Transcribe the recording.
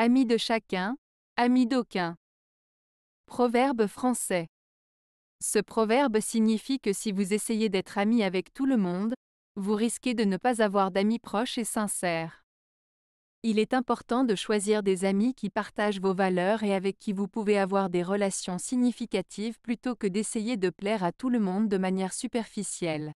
Ami de chacun, ami d'aucun. Proverbe français. Ce proverbe signifie que si vous essayez d'être ami avec tout le monde, vous risquez de ne pas avoir d'amis proches et sincères. Il est important de choisir des amis qui partagent vos valeurs et avec qui vous pouvez avoir des relations significatives plutôt que d'essayer de plaire à tout le monde de manière superficielle.